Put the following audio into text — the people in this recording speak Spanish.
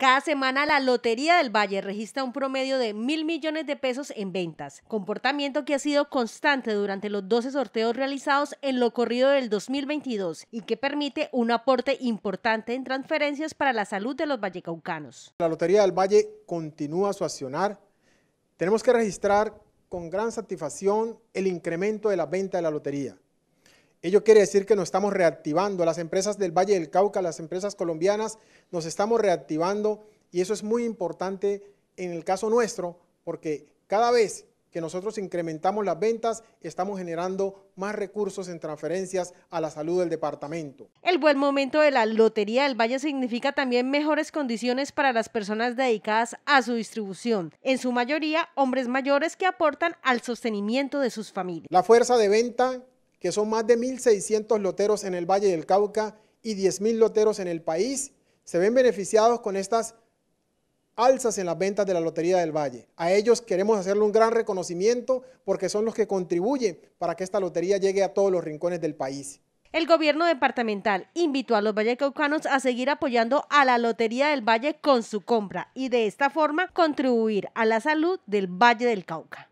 Cada semana la Lotería del Valle registra un promedio de mil millones de pesos en ventas, comportamiento que ha sido constante durante los 12 sorteos realizados en lo corrido del 2022 y que permite un aporte importante en transferencias para la salud de los vallecaucanos. La Lotería del Valle continúa su accionar. Tenemos que registrar con gran satisfacción el incremento de la venta de la lotería. Ello quiere decir que nos estamos reactivando. Las empresas del Valle del Cauca, las empresas colombianas, nos estamos reactivando y eso es muy importante en el caso nuestro porque cada vez que nosotros incrementamos las ventas, estamos generando más recursos en transferencias a la salud del departamento. El buen momento de la Lotería del Valle significa también mejores condiciones para las personas dedicadas a su distribución, en su mayoría hombres mayores que aportan al sostenimiento de sus familias. La fuerza de venta que son más de 1.600 loteros en el Valle del Cauca y 10.000 loteros en el país, se ven beneficiados con estas alzas en las ventas de la Lotería del Valle. A ellos queremos hacerle un gran reconocimiento porque son los que contribuyen para que esta lotería llegue a todos los rincones del país. El gobierno departamental invitó a los vallecaucanos a seguir apoyando a la Lotería del Valle con su compra y de esta forma contribuir a la salud del Valle del Cauca.